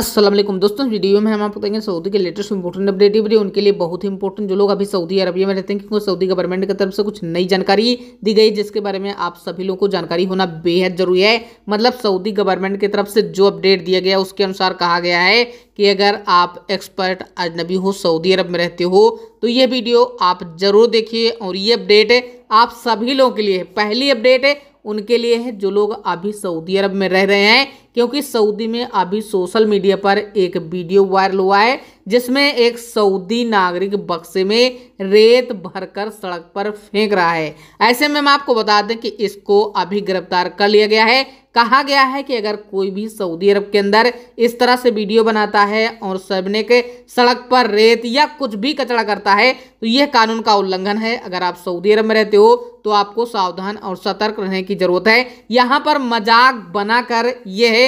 असलम दोस्तों वीडियो में हम आपको बताएंगे सऊदी के लेटेस्ट इंपॉर्टेंट अपडेट वीडियो उनके लिए बहुत ही इंपॉर्टेंट जो लोग अभी सऊदी अरबिया में रहते हैं क्योंकि सऊदी गवर्नमेंट की तरफ से कुछ नई जानकारी दी गई जिसके बारे में आप सभी लोगों को जानकारी होना बेहद जरूरी है मतलब सऊदी गवर्नमेंट की तरफ से जो अपडेट दिया गया उसके अनुसार कहा गया है कि अगर आप एक्सपर्ट अजनबी हो सऊदी अरब में रहते हो तो ये वीडियो आप जरूर देखिए और ये अपडेट आप सभी लोगों के लिए पहली अपडेट है उनके लिए है जो लोग अभी सऊदी अरब में रह रहे हैं क्योंकि सऊदी में अभी सोशल मीडिया पर एक वीडियो वायरल हुआ है जिसमें एक सऊदी नागरिक बक्से में रेत भरकर सड़क पर फेंक रहा है ऐसे में हम आपको बता दें कि इसको अभी गिरफ्तार कर लिया गया है कहा गया है कि अगर कोई भी सऊदी अरब के अंदर इस तरह से वीडियो बनाता है और सबने के सड़क पर रेत या कुछ भी कचरा करता है तो यह कानून का उल्लंघन है अगर आप सऊदी अरब में रहते हो तो आपको सावधान और सतर्क रहने की ज़रूरत है यहां पर मजाक बनाकर यह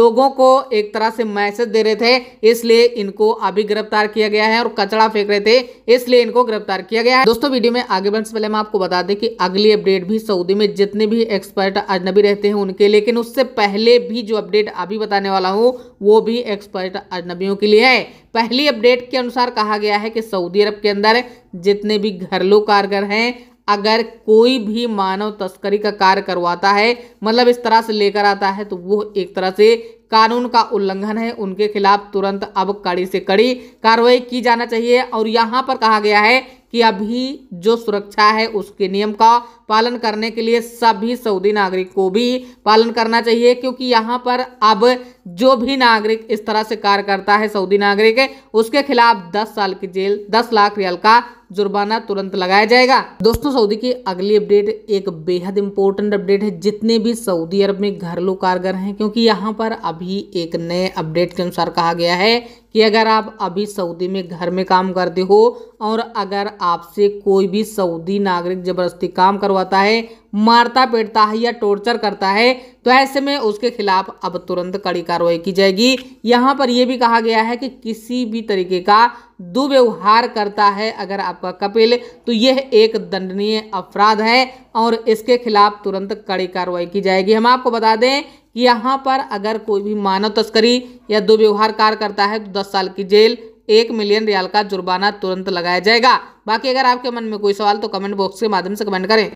लोगों को एक तरह से मैसेज दे रहे थे इसलिए इनको अभी गिरफ्तार किया गया है और कचरा फेंक रहे थे इसलिए इनको गिरफ्तार किया गया है दोस्तों वीडियो में आगे बढ़ने से पहले मैं आपको बता दें कि अगली अपडेट भी सऊदी में जितने भी एक्सपर्ट अजनबी रहते हैं उनके लेकिन उससे पहले भी जो अपडेट अभी बताने वाला हूं वो भी एक्सपर्ट अजनबियों के लिए है पहली अपडेट के अनुसार कहा गया है कि सऊदी अरब के अंदर जितने भी घरेलू कारगर हैं अगर कोई भी मानव तस्करी का कार्य करवाता है मतलब इस तरह से लेकर आता है तो वो एक तरह से कानून का उल्लंघन है उनके खिलाफ तुरंत अब कड़ी से कड़ी कार्रवाई की जाना चाहिए और यहाँ पर कहा गया है कि अभी जो सुरक्षा है उसके नियम का पालन करने के लिए सभी सऊदी नागरिक को भी पालन करना चाहिए क्योंकि यहाँ पर अब जो भी नागरिक इस तरह से कार्य करता है सऊदी नागरिक उसके खिलाफ 10 साल की जेल 10 लाख रियल का जुर्माना तुरंत लगाया जाएगा दोस्तों सऊदी की अगली अपडेट एक बेहद इंपॉर्टेंट अपडेट है जितने भी सऊदी अरब में घरेलू कारगर हैं क्योंकि यहां पर अभी एक नए अपडेट के अनुसार कहा गया है कि अगर आप अभी सऊदी में घर में काम करते हो और अगर आपसे कोई भी सऊदी नागरिक जबरदस्ती काम करवाता है मारता पीटता है या टॉर्चर करता है तो ऐसे में उसके खिलाफ अब तुरंत कड़ी कार्रवाई की जाएगी यहाँ पर यह भी कहा गया है कि किसी भी तरीके का दुर्व्यवहार करता है अगर आपका कपिल तो यह एक दंडनीय अपराध है और इसके खिलाफ तुरंत कड़ी कार्रवाई की जाएगी हम आपको बता दें यहाँ पर अगर कोई भी मानव तस्करी या दुर्व्यवहार कार्य करता है तो दस साल की जेल एक मिलियन रियाल का जुर्माना तुरंत लगाया जाएगा बाकी अगर आपके मन में कोई सवाल तो कमेंट बॉक्स के माध्यम से कमेंट करें